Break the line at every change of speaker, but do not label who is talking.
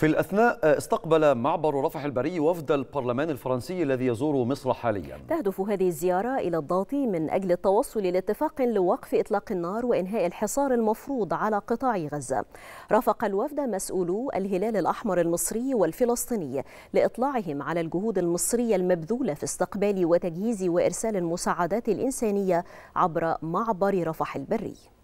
في الأثناء آه، استقبل معبر رفح البري وفد البرلمان الفرنسي الذي يزور مصر
حاليا
تهدف هذه الزيارة إلى الضغط من أجل التوصل لاتفاق لوقف إطلاق النار وإنهاء الحصار المفروض على قطاع غزة رافق الوفد مسؤولو الهلال الأحمر المصري والفلسطيني لإطلاعهم على الجهود المصرية المبذولة في استقبال وتجهيز وإرسال المساعدات الإنسانية عبر معبر رفح البري